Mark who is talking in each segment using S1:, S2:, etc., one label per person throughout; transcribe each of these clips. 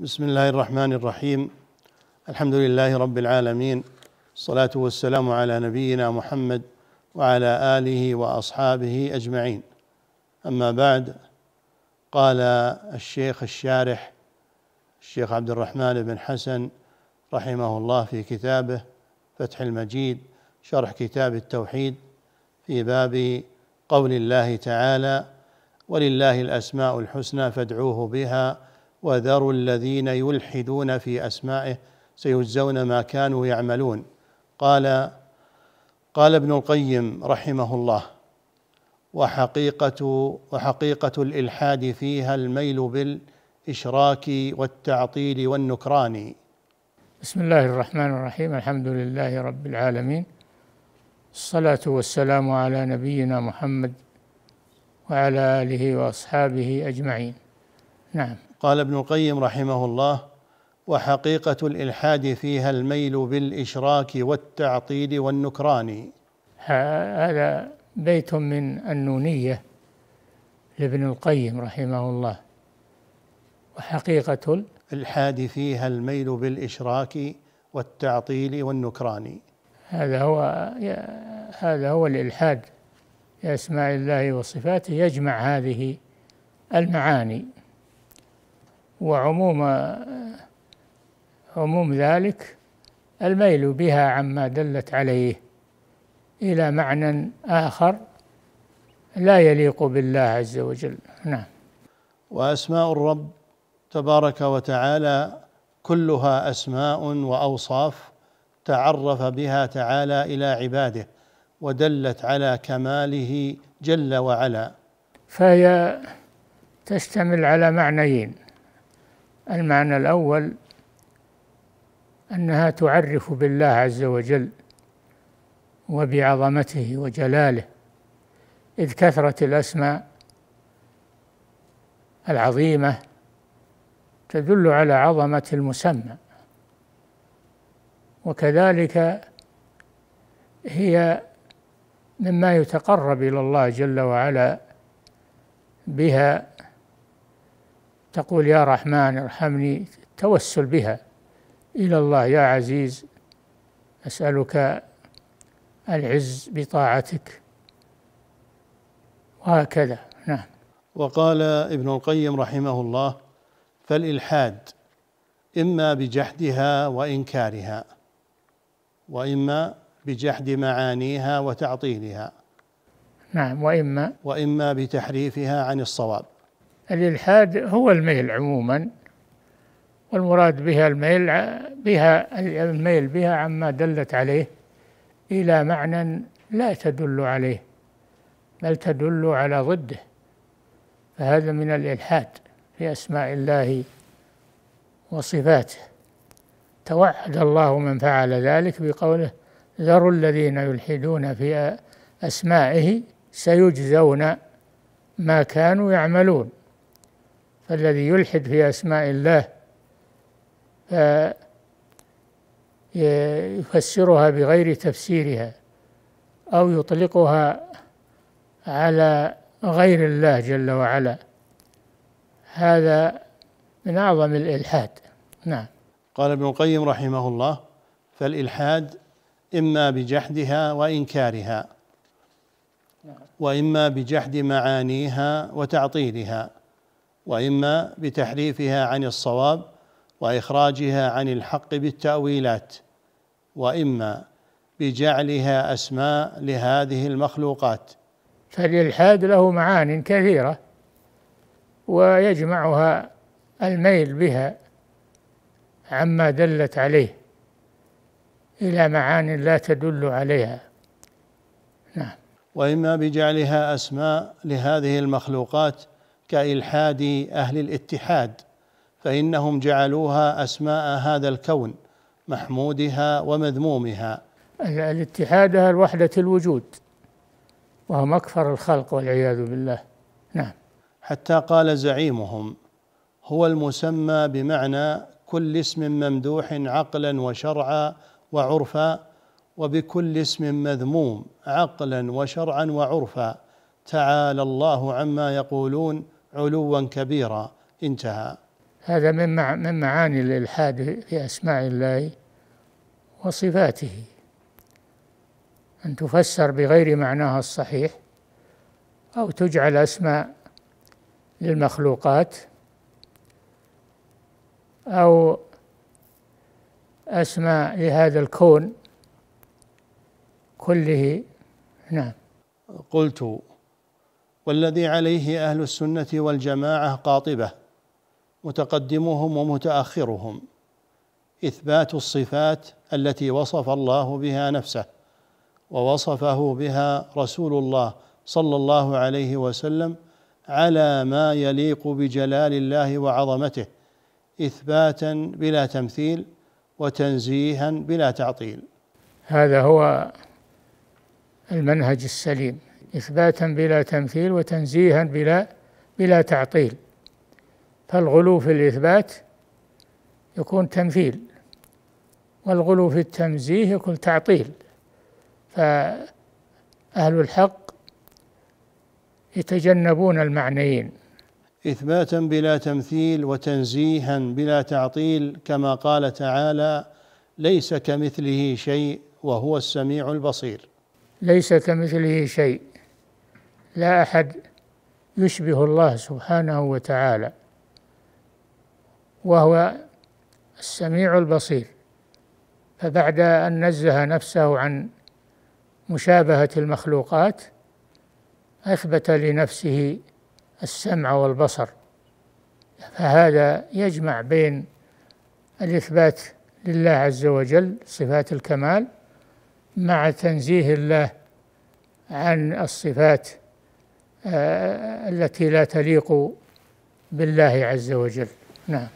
S1: بسم الله الرحمن الرحيم الحمد لله رب العالمين الصلاه والسلام على نبينا محمد وعلى اله واصحابه اجمعين اما بعد قال الشيخ الشارح الشيخ عبد الرحمن بن حسن رحمه الله في كتابه فتح المجيد شرح كتاب التوحيد في باب قول الله تعالى ولله الاسماء الحسنى فادعوه بها وذروا الذين يلحدون في اسمائه سيجزون ما كانوا يعملون قال قال ابن القيم رحمه الله وحقيقة وحقيقة الإلحاد فيها الميل بالإشراك والتعطيل والنكران
S2: بسم الله الرحمن الرحيم الحمد لله رب العالمين الصلاة والسلام على نبينا محمد
S1: وعلى آله وأصحابه أجمعين نعم قال ابن القيم رحمه الله وحقيقه الالحاد فيها الميل بالاشراك والتعطيل والنكران
S2: هذا بيت من النونيه لابن القيم رحمه الله
S1: وحقيقه الالحاد فيها الميل بالاشراك والتعطيل والنكران
S2: هذا هو هذا هو الالحاد اسماء الله وصفاته يجمع هذه المعاني وعموم عموم ذلك الميل بها عما دلت عليه إلى معنى آخر لا يليق
S1: بالله عز وجل نعم وأسماء الرب تبارك وتعالى كلها أسماء وأوصاف تعرف بها تعالى إلى عباده ودلت على كماله جل وعلا
S2: فهي تشتمل على معنيين المعنى الأول أنها تعرف بالله عز وجل وبعظمته وجلاله إذ كثرت الأسماء العظيمة تدل على عظمة المسمى وكذلك هي مما يتقرب إلى الله جل وعلا بها تقول يا رحمن ارحمني توسل بها إلى الله يا عزيز أسألك العز بطاعتك وهكذا
S1: نعم وقال ابن القيم رحمه الله فالإلحاد إما بجحدها وإنكارها وإما بجحد معانيها وتعطيلها
S2: نعم وإما
S1: وإما بتحريفها عن الصواب
S2: الإلحاد هو الميل عموما والمراد بها الميل بها الميل بها عما دلت عليه إلى معنى لا تدل عليه بل تدل على ضده فهذا من الإلحاد في أسماء الله وصفاته توعد الله من فعل ذلك بقوله ذروا الذين يلحدون في أسمائه سيجزون ما كانوا يعملون الذي يلحد في أسماء الله يفسرها بغير تفسيرها أو يطلقها على
S1: غير الله جل وعلا
S2: هذا من أعظم الإلحاد نعم
S1: قال ابن القيم رحمه الله فالإلحاد إما بجحدها وإنكارها نعم. وإما بجحد معانيها وتعطيلها واما بتحريفها عن الصواب واخراجها عن الحق بالتاويلات واما بجعلها اسماء لهذه المخلوقات
S2: فالالحاد له معان كثيره ويجمعها الميل بها عما دلت عليه الى معان لا تدل عليها
S1: نعم واما بجعلها اسماء لهذه المخلوقات كالحاد اهل الاتحاد فانهم جعلوها اسماء هذا الكون محمودها ومذمومها
S2: الاتحاد وحده الوجود
S1: وهم اكثر الخلق والعياذ بالله نعم حتى قال زعيمهم هو المسمى بمعنى كل اسم ممدوح عقلا وشرعا وعرفا وبكل اسم مذموم عقلا وشرعا وعرفا تعالى الله عما يقولون علوا كبيرا انتهى
S2: هذا من من معاني الالحاد في اسماء الله وصفاته ان تفسر بغير معناها الصحيح او تجعل اسماء للمخلوقات او اسماء لهذا الكون كله نعم
S1: قلت والذي عليه اهل السنه والجماعه قاطبه متقدمهم ومتاخرهم اثبات الصفات التي وصف الله بها نفسه ووصفه بها رسول الله صلى الله عليه وسلم على ما يليق بجلال الله وعظمته اثباتا بلا تمثيل وتنزيها بلا تعطيل
S2: هذا هو المنهج السليم إثباتا بلا تمثيل وتنزيها بلا بلا تعطيل فالغلو في الإثبات يكون تمثيل والغلو في التنزيه يكون تعطيل فأهل الحق يتجنبون
S1: المعنيين إثباتا بلا تمثيل وتنزيها بلا تعطيل كما قال تعالى ليس كمثله شيء وهو السميع البصير
S2: ليس كمثله شيء لا أحد يشبه الله سبحانه وتعالى وهو السميع البصير فبعد أن نزه نفسه عن مشابهة المخلوقات أثبت لنفسه السمع والبصر فهذا يجمع بين الإثبات لله عز وجل صفات الكمال مع تنزيه الله عن الصفات آه، التي لا تليق بالله عز وجل نعم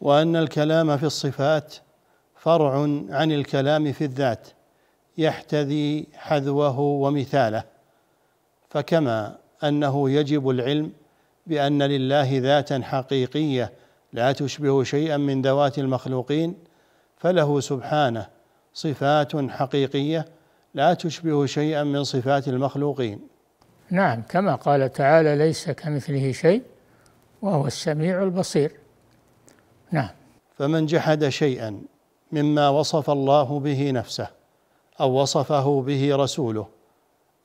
S1: وأن الكلام في الصفات فرع عن الكلام في الذات يحتذي حذوه ومثاله فكما أنه يجب العلم بأن لله ذاتا حقيقية لا تشبه شيئا من ذوات المخلوقين فله سبحانه صفات حقيقية لا تشبه شيئا من صفات المخلوقين
S2: نعم كما قال تعالى ليس كمثله شيء وهو السميع البصير نعم
S1: فمن جحد شيئا مما وصف الله به نفسه او وصفه به رسوله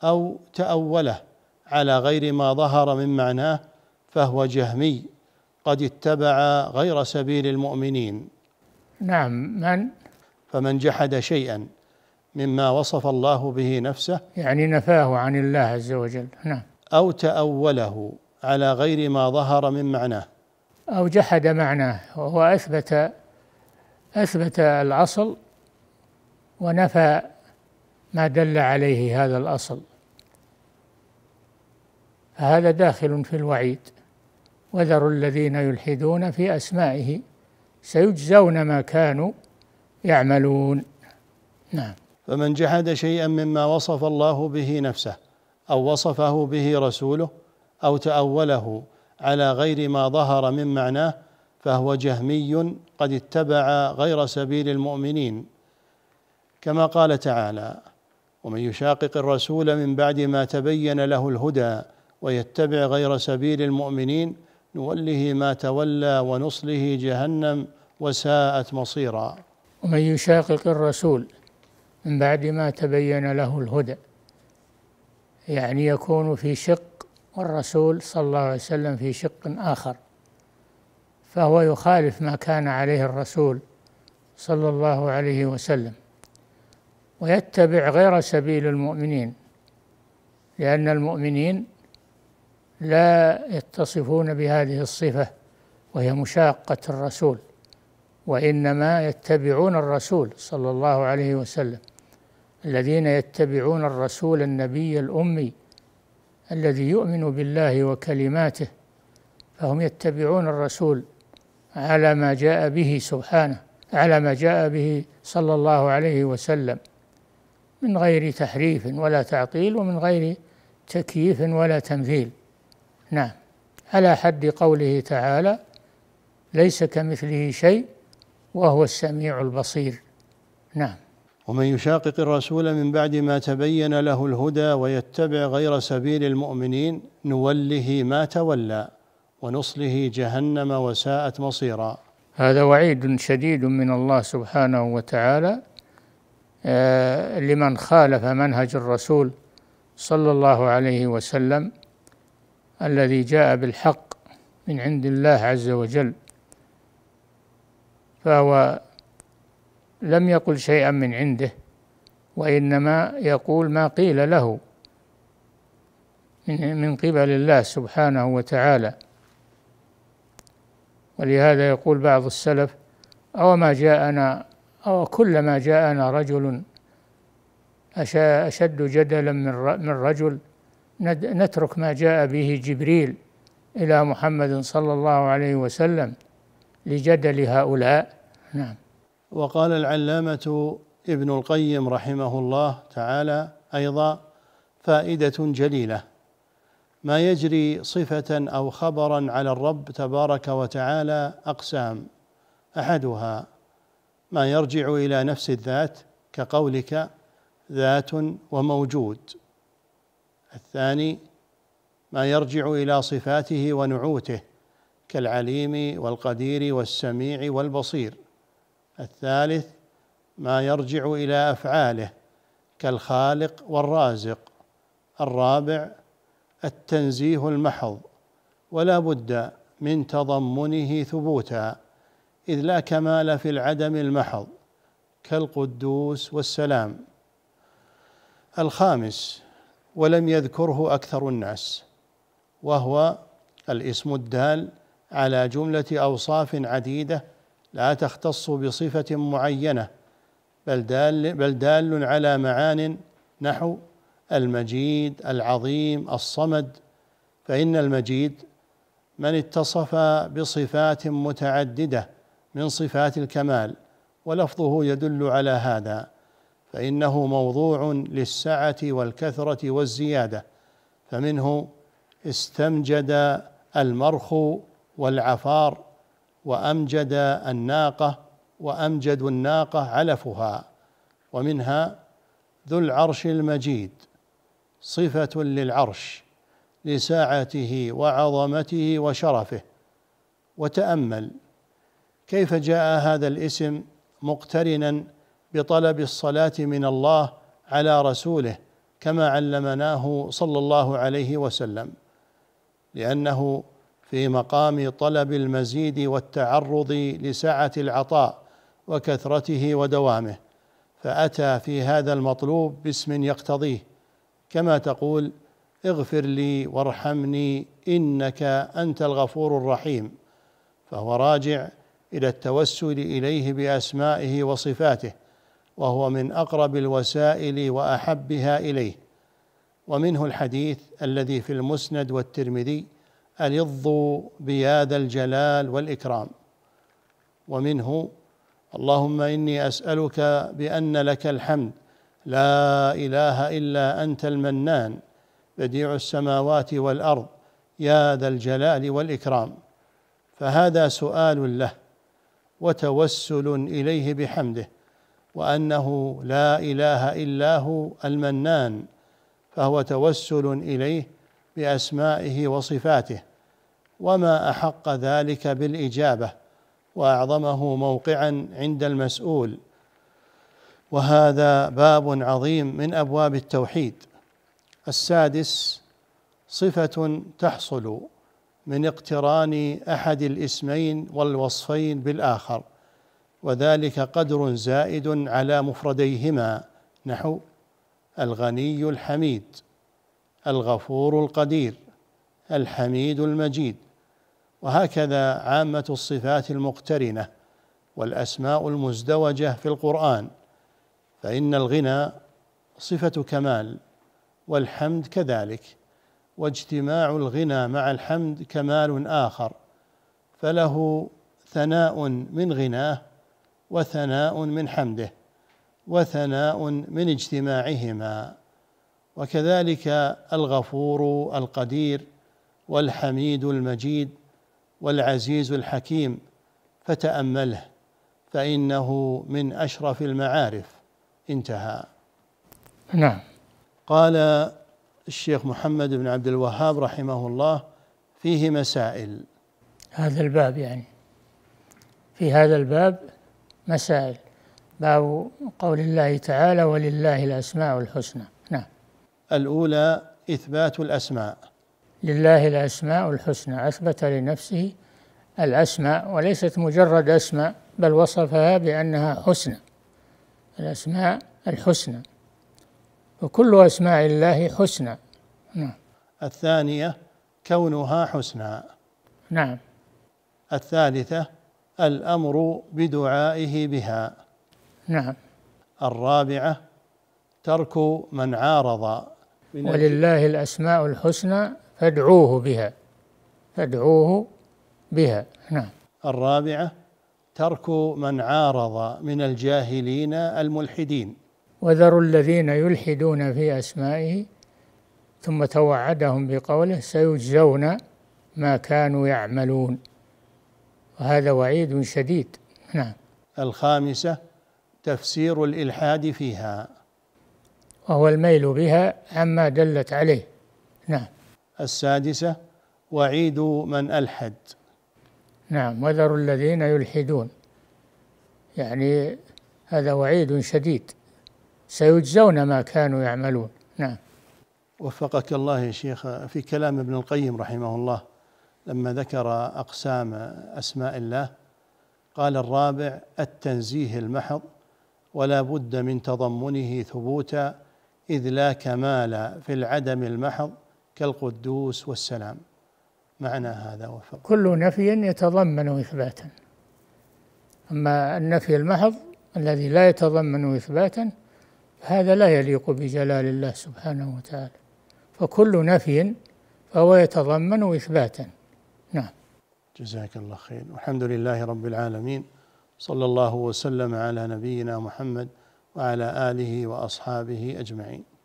S1: او تاوله على غير ما ظهر من معناه فهو جهمي قد اتبع غير سبيل المؤمنين نعم من فمن جحد شيئا مما وصف الله به نفسه يعني نفاه عن الله عز وجل نعم أو تأوله على غير ما ظهر من معناه
S2: أو جحد معناه وهو أثبت أثبت الأصل ونفى ما دل عليه هذا الأصل فهذا داخل في الوعيد وذروا الذين يلحدون في أسمائه سيجزون ما كانوا يعملون
S1: نعم فمن جحد شيئا مما وصف الله به نفسه او وصفه به رسوله او تاوله على غير ما ظهر من معناه فهو جهمي قد اتبع غير سبيل المؤمنين كما قال تعالى ومن يشاقق الرسول من بعد ما تبين له الهدى ويتبع غير سبيل المؤمنين نوله ما تولى ونصله جهنم وساءت مصيرا
S2: ومن يشاقق الرسول من بعد ما تبين له الهدى يعني يكون في شق والرسول صلى الله عليه وسلم في شق آخر فهو يخالف ما كان عليه الرسول صلى الله عليه وسلم ويتبع غير سبيل المؤمنين لأن المؤمنين لا يتصفون بهذه الصفة وهي مشاقة الرسول وإنما يتبعون الرسول صلى الله عليه وسلم الذين يتبعون الرسول النبي الأمي الذي يؤمن بالله وكلماته فهم يتبعون الرسول على ما جاء به سبحانه على ما جاء به صلى الله عليه وسلم من غير تحريف ولا تعطيل ومن غير تكييف ولا تمثيل نعم على حد قوله تعالى ليس كمثله شيء وهو السميع البصير نعم
S1: ومن يشاقق الرسول من بعد ما تبين له الهدى ويتبع غير سبيل المؤمنين نوله ما تولى ونصله جهنم وساءت مصيرا
S2: هذا وعيد شديد من الله سبحانه وتعالى آه، لمن خالف منهج الرسول صلى الله عليه وسلم الذي جاء بالحق من عند الله عز وجل فهو لم يقل شيئا من عنده وإنما يقول ما قيل له من من قبل الله سبحانه وتعالى ولهذا يقول بعض السلف أو ما جاءنا أو كلما جاءنا رجل أشد جدلا من رجل نترك ما جاء به جبريل إلى محمد صلى الله عليه وسلم لجدل هؤلاء
S1: نعم وقال العلامة ابن القيم رحمه الله تعالى أيضا فائدة جليلة ما يجري صفة أو خبرا على الرب تبارك وتعالى أقسام أحدها ما يرجع إلى نفس الذات كقولك ذات وموجود الثاني ما يرجع الى صفاته ونعوته كالعليم والقدير والسميع والبصير الثالث ما يرجع إلى أفعاله كالخالق والرازق الرابع التنزيه المحض ولا بد من تضمنه ثبوتا إذ لا كمال في العدم المحض كالقدوس والسلام الخامس ولم يذكره أكثر الناس وهو الاسم الدال على جملة أوصاف عديدة لا تختص بصفة معينة بل دال, بل دال على معان نحو المجيد العظيم الصمد فإن المجيد من اتصف بصفات متعددة من صفات الكمال ولفظه يدل على هذا فإنه موضوع للسعة والكثرة والزيادة فمنه استمجد المرخ والعفار وأمجد الناقة وأمجد الناقة علفها ومنها ذو العرش المجيد صفة للعرش لساعته وعظمته وشرفه وتأمل كيف جاء هذا الاسم مقترنا بطلب الصلاة من الله على رسوله كما علمناه صلى الله عليه وسلم لأنه في مقام طلب المزيد والتعرض لسعه العطاء وكثرته ودوامه فاتى في هذا المطلوب باسم يقتضيه كما تقول اغفر لي وارحمني انك انت الغفور الرحيم فهو راجع الى التوسل اليه باسمائه وصفاته وهو من اقرب الوسائل واحبها اليه ومنه الحديث الذي في المسند والترمذي ألظوا بهذا الجلال والإكرام ومنه اللهم إني أسألك بأن لك الحمد لا إله إلا أنت المنان بديع السماوات والأرض يا ذا الجلال والإكرام فهذا سؤال له وتوسل إليه بحمده وأنه لا إله إلا هو المنان فهو توسل إليه بأسمائه وصفاته وما احق ذلك بالاجابه واعظمه موقعا عند المسؤول وهذا باب عظيم من ابواب التوحيد السادس صفه تحصل من اقتران احد الاسمين والوصفين بالاخر وذلك قدر زائد على مفرديهما نحو الغني الحميد الغفور القدير الحميد المجيد وهكذا عامة الصفات المقترنة والأسماء المزدوجة في القرآن فإن الغنى صفة كمال والحمد كذلك واجتماع الغنى مع الحمد كمال آخر فله ثناء من غناه وثناء من حمده وثناء من اجتماعهما وكذلك الغفور القدير والحميد المجيد والعزيز الحكيم فتأمله فإنه من أشرف المعارف انتهى نعم قال الشيخ محمد بن عبد الوهاب رحمه الله فيه مسائل
S2: هذا الباب يعني
S1: في هذا الباب
S2: مسائل باب قول الله تعالى ولله الأسماء
S1: الحسنى نعم الأولى إثبات الأسماء
S2: لله الأسماء الحسنى أثبت لنفسه الأسماء وليست مجرد أسماء بل وصفها بأنها حسنى الأسماء الحسنى وكل أسماء الله حسنى
S1: نعم الثانية كونها حسنى نعم الثالثة الأمر بدعائه بها نعم الرابعة ترك من عارض ولله
S2: الأسماء الحسنى فادعوه
S1: بها فادعوه بها نعم الرابعة ترك من عارض من الجاهلين الملحدين
S2: وذروا الذين يلحدون في أسمائه ثم توعدهم بقوله سيجزون ما كانوا يعملون وهذا وعيد شديد نعم
S1: الخامسة تفسير الإلحاد فيها
S2: وهو الميل بها عما دلت عليه نعم
S1: السادسة وعيدوا من ألحد
S2: نعم وذروا الذين يلحدون يعني هذا وعيد شديد سيجزون ما كانوا
S1: يعملون نعم وفقك الله يا شيخ في كلام ابن القيم رحمه الله لما ذكر أقسام أسماء الله قال الرابع التنزيه المحض ولا بد من تضمنه ثبوتا إذ لا كمال في العدم المحض كالقدوس والسلام معنى هذا وفق
S2: كل نفي يتضمن إثباتا أما النفي المحض الذي لا يتضمن إثباتا هذا لا يليق بجلال الله سبحانه وتعالى فكل نفي فهو يتضمن
S1: إثباتا نعم جزاك الله خير والحمد لله رب العالمين صلى الله وسلم على نبينا محمد وعلى آله وأصحابه أجمعين